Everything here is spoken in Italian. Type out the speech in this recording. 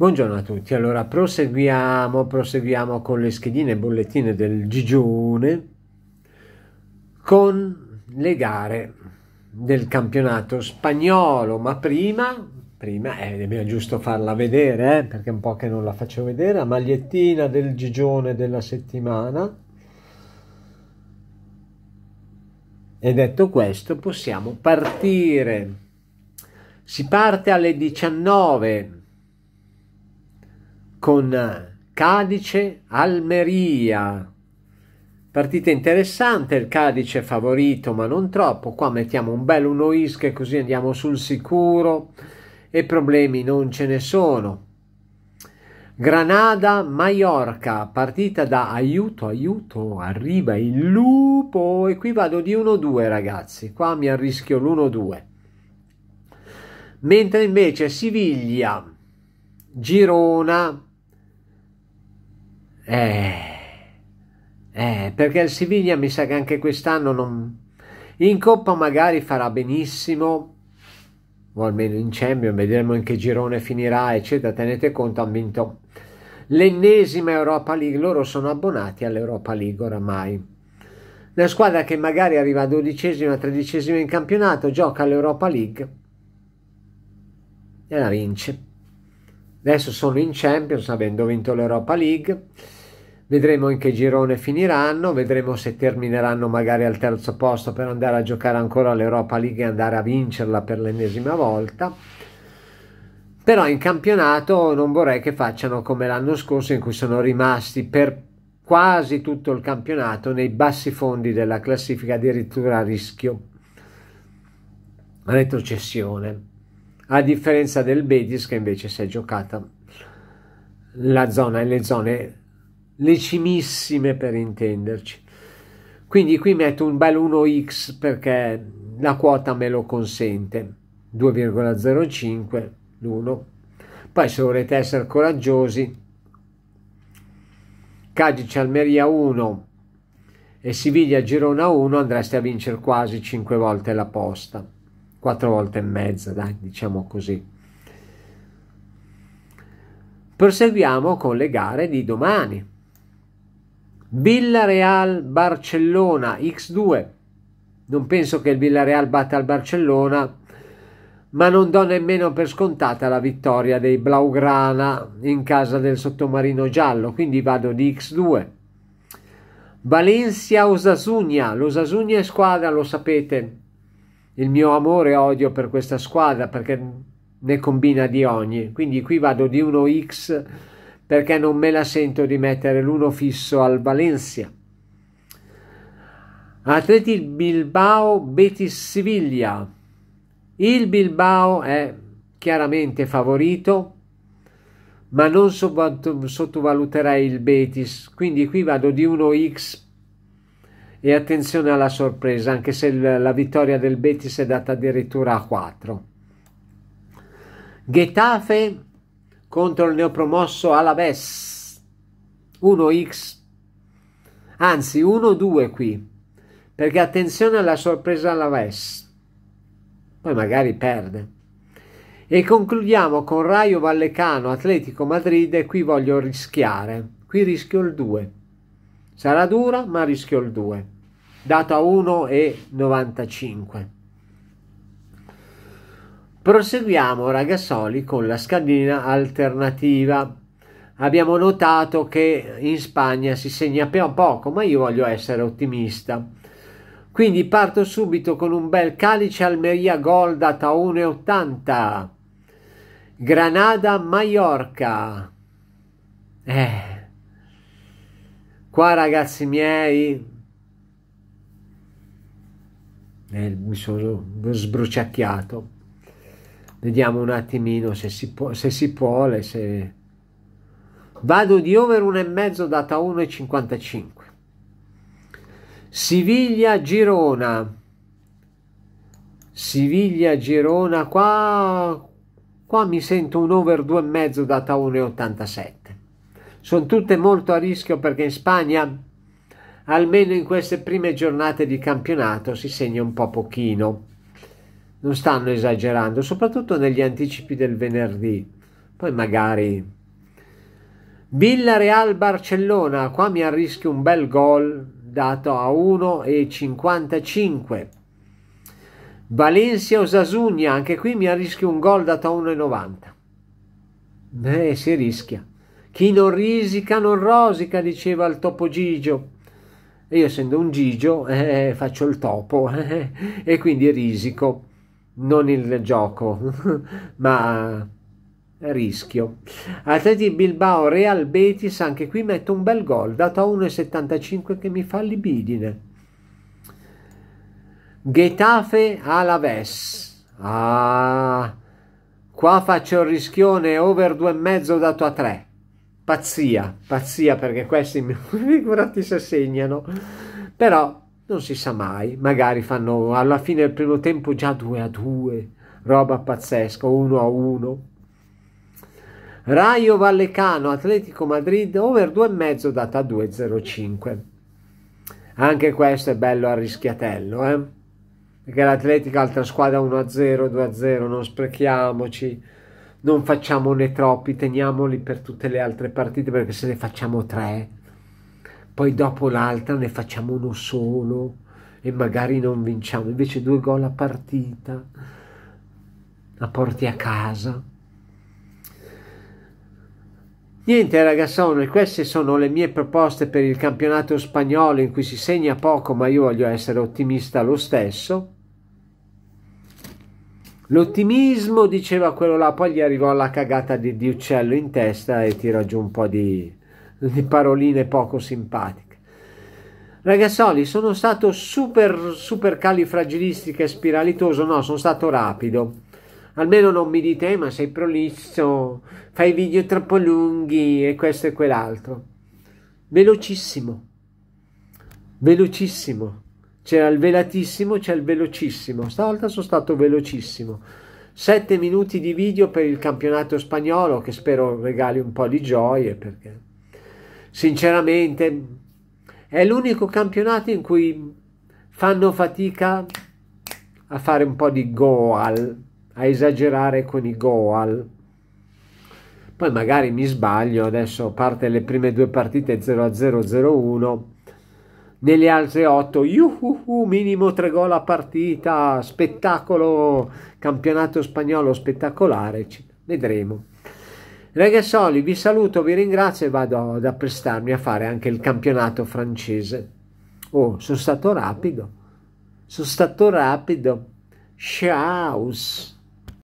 Buongiorno a tutti, allora proseguiamo, proseguiamo con le schedine e bollettine del Gigione con le gare del campionato spagnolo, ma prima, prima eh, è giusto farla vedere eh, perché è un po' che non la faccio vedere, la magliettina del Gigione della settimana. E detto questo possiamo partire. Si parte alle 19 con Cadice Almeria. Partita interessante, il Cadice favorito ma non troppo, qua mettiamo un bel 1 ischia così andiamo sul sicuro e problemi non ce ne sono. Granada Maiorca, partita da aiuto, aiuto, arriva il lupo e qui vado di 1-2 ragazzi, qua mi arrischio l'1-2. Mentre invece Siviglia, Girona, eh, eh, perché il Siviglia mi sa che anche quest'anno non... In Coppa magari farà benissimo, o almeno in Champions, vedremo in che girone finirà, eccetera. Tenete conto, hanno vinto l'ennesima Europa League. Loro sono abbonati all'Europa League oramai. Una squadra che magari arriva a dodicesima, tredicesima in campionato, gioca all'Europa League e la vince. Adesso sono in Champions avendo vinto l'Europa League Vedremo in che girone finiranno, vedremo se termineranno magari al terzo posto per andare a giocare ancora l'Europa League e andare a vincerla per l'ennesima volta. Però in campionato non vorrei che facciano come l'anno scorso in cui sono rimasti per quasi tutto il campionato nei bassi fondi della classifica addirittura a rischio retrocessione, a differenza del Betis che invece si è giocata la zona e le zone le cimissime per intenderci. Quindi qui metto un bel 1x perché la quota me lo consente, 2,05 l'uno. Poi se volete essere coraggiosi, Cadice Almeria 1 e Siviglia Girona 1 andreste a vincere quasi 5 volte la posta, 4 volte e mezza, dai, diciamo così. Proseguiamo con le gare di domani. Villarreal Barcellona X2. Non penso che il Villarreal batta il Barcellona, ma non do nemmeno per scontata la vittoria dei Blaugrana in casa del sottomarino giallo, quindi vado di X2. Valencia Osasugna, l'Osasugna è squadra, lo sapete, il mio amore e odio per questa squadra perché ne combina di ogni, quindi qui vado di 1X perché non me la sento di mettere l'uno fisso al Valencia. Atleti Bilbao Betis Siviglia. Il Bilbao è chiaramente favorito, ma non sottovaluterei il Betis, quindi qui vado di 1x e attenzione alla sorpresa, anche se la vittoria del Betis è data addirittura a 4. Getafe contro il neopromosso Alaves 1x anzi 1-2 qui perché attenzione alla sorpresa Alaves poi magari perde e concludiamo con Raio Vallecano Atletico Madrid e qui voglio rischiare qui rischio il 2 sarà dura ma rischio il 2 data 1 e 95 Proseguiamo ragazzoli con la scandina alternativa. Abbiamo notato che in Spagna si segna poco, ma io voglio essere ottimista. Quindi parto subito con un bel calice Almeria gol data 1,80. Granada Mallorca. Eh. Qua ragazzi miei eh, mi sono sbruciacchiato. Vediamo un attimino se si può, se si può se... Vado di over 1,5 data 1,55. Siviglia Girona. Siviglia Girona qua qua mi sento un over 2,5 data 1,87. Sono tutte molto a rischio perché in Spagna almeno in queste prime giornate di campionato si segna un po' pochino non stanno esagerando, soprattutto negli anticipi del venerdì. Poi magari Villarreal Barcellona, qua mi arrischio un bel gol dato a 1,55. Valencia Osasugna, anche qui mi arrischio un gol dato a 1,90. Beh, si rischia. Chi non risica non rosica, diceva il topo Gigio. E io essendo un Gigio eh, faccio il topo eh, e quindi risico non il gioco, ma rischio. Atleti Bilbao, Real Betis, anche qui metto un bel gol, dato a 1,75 che mi fa libidine. Getafe Alaves. Ah, qua faccio il rischione over 2,5 dato a 3. Pazzia, pazzia perché questi figurati se segnano. Però non si sa mai, magari fanno alla fine del primo tempo già 2 a 2, roba pazzesca, 1 a 1. Raio Vallecano, Atletico Madrid, over 2,5 data a 2,05. Anche questo è bello a rischiatello, eh? Perché l'Atletico è altra squadra 1-0, a 2-0, a non sprechiamoci, non facciamone troppi, teniamoli per tutte le altre partite perché se ne facciamo 3 poi dopo l'altra ne facciamo uno solo e magari non vinciamo, invece due gol a partita, la porti a casa. Niente ragazzone, queste sono le mie proposte per il campionato spagnolo in cui si segna poco, ma io voglio essere ottimista lo stesso. L'ottimismo, diceva quello là, poi gli arrivò la cagata di, di uccello in testa e tirò giù un po' di, di paroline poco simpatiche. Ragazzoli, sono stato super, super califragilistico e spiralitoso. No, sono stato rapido. Almeno non mi dite, eh, ma sei prolisso, fai video troppo lunghi e questo e quell'altro. Velocissimo. Velocissimo. C'era il velatissimo, c'è il velocissimo. Stavolta sono stato velocissimo. Sette minuti di video per il campionato spagnolo che spero regali un po' di gioie perché Sinceramente, è l'unico campionato in cui fanno fatica a fare un po' di goal, a esagerare con i goal. Poi magari mi sbaglio, adesso parte le prime due partite 0-0-0-1, nelle altre 8, yuhuhu, minimo 3 gol a partita, spettacolo, campionato spagnolo spettacolare, vedremo. Ragazzoli, vi saluto, vi ringrazio e vado ad apprestarmi a fare anche il campionato francese. Oh, sono stato rapido. Sono stato rapido. Ciao.